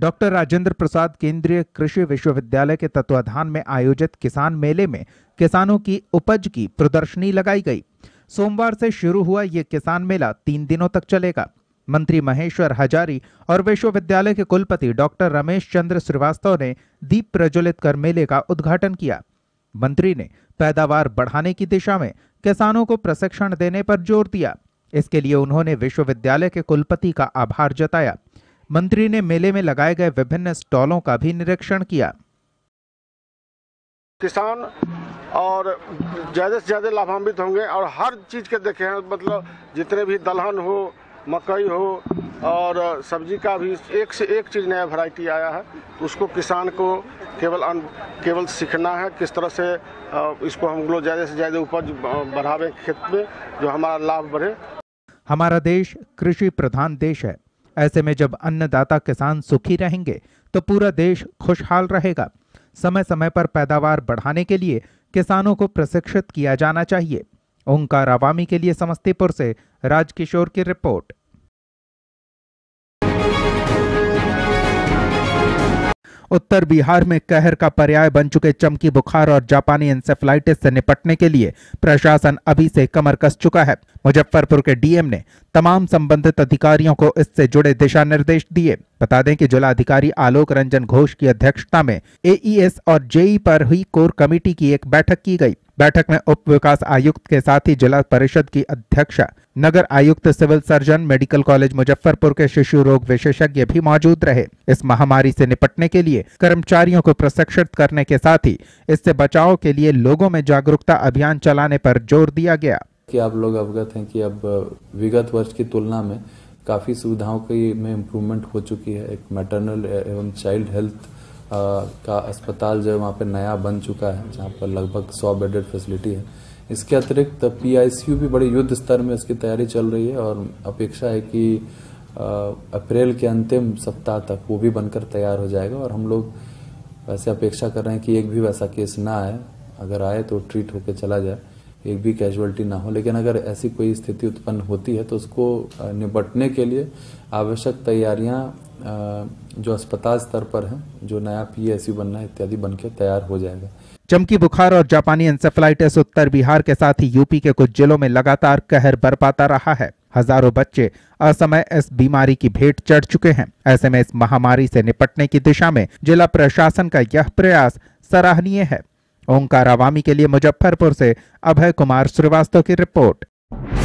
doctor Rajendra प्रसाद केंद्रीय कृषि विश्वविद्यालय के तत्वाधान में आयोजित किसान मेले में किसानों की उपज की प्रदर्शनी लगाई गई सोमवार से शुरू हुआ ये किसान मेला तीन दिनों तक चलेगा मंत्री महेश्वर हजारी और विश्वविद्यालय के कुलपति डॉक्टर रमेश चंद्र श्रीवास्तव ने दीप प्रज्वलित कर मेले का उद्घाटन किया मंत्री ने पैदावार बढ़ाने की दिशा में किसानों को प्रशिक्षण देने पर जोर दिया इसके लिए उन्होंने विश्वविद्यालय के कुलपति का आभार जताया मंत्री ने मेले में लगाए गए विभिन्न स्टॉलों का भी निरीक्षण किया किसान और ज़्यादा से ज़्यादा लाभान्वित होंगे और हर चीज़ के देखे हैं मतलब जितने भी दलहन हो मकई हो और सब्जी का भी एक से एक चीज़ नया वैरायटी आया है तो उसको किसान को केवल अन, केवल सीखना है किस तरह से इसको हम लोग ज़्यादा से ज़्यादा उपज बढ़ावे खेत में जो हमारा लाभ बढ़े हमारा देश कृषि प्रधान देश है ऐसे में जब अन्नदाता किसान सुखी रहेंगे तो पूरा देश खुशहाल रहेगा समय समय पर पैदावार बढ़ाने के लिए किसानों को प्रशिक्षित किया जाना चाहिए ओंकार आवामी के लिए समस्तीपुर से राजकिशोर की रिपोर्ट उत्तर बिहार में कहर का पर्याय बन चुके चमकी बुखार और जापानी इंसेफ्लाइटिस से निपटने के लिए प्रशासन अभी से कमर कस चुका है मुजफ्फरपुर के डीएम ने तमाम संबंधित अधिकारियों को इससे जुड़े दिशा निर्देश दिए बता दें कि जिलाधिकारी आलोक रंजन घोष की अध्यक्षता में एईएस e और जेई e पर हुई कोर कमेटी की एक बैठक की गई बैठक में उप विकास आयुक्त के साथ ही जिला परिषद की अध्यक्ष नगर आयुक्त civil surgeon medical college Muzaffarpur के शिशु रोग विशेषज्ञ भी मौजूद रहे इस महामारी से निपटने के लिए कर्मचारियों को प्रशिक्षित करने के साथ ही इससे बचाव के लिए लोगों में जागरूकता अभियान चलाने पर जोर दिया गया कि आप लोग अवगत हैं कि अब विगत वर्ष की तुलना में काफ़ी सुविधाओं की में इम्प्रूवमेंट हो चुकी है एक मैटरनल एवं चाइल्ड हेल्थ का अस्पताल जो है वहाँ पर नया बन चुका है जहाँ पर लगभग सौ बेडेड फैसिलिटी है इसके अतिरिक्त पी भी बड़े युद्ध स्तर में इसकी तैयारी चल रही है और अपेक्षा है कि अप्रैल के अंतिम सप्ताह तक वो भी बनकर तैयार हो जाएगा और हम लोग वैसे अपेक्षा कर रहे हैं कि एक भी वैसा केस ना आए अगर आए तो ट्रीट होकर चला जाए एक भी कैजुअलिटी ना हो लेकिन अगर ऐसी कोई स्थिति उत्पन्न होती है तो उसको निपटने के लिए आवश्यक तैयारियां जो अस्पताल स्तर पर है जो नया पी एस बनना इत्यादि बन तैयार हो जाएगा चमकी बुखार और जापानी इंसेफ्लाइटिस उत्तर बिहार के साथ ही यूपी के कुछ जिलों में लगातार कहर बरपाता रहा है हजारों बच्चे असमय इस बीमारी की भेंट चढ़ चुके हैं ऐसे में इस महामारी से निपटने की दिशा में जिला प्रशासन का यह प्रयास सराहनीय है ओंकार आवामी के लिए मुजफ्फरपुर से अभय कुमार श्रीवास्तव की रिपोर्ट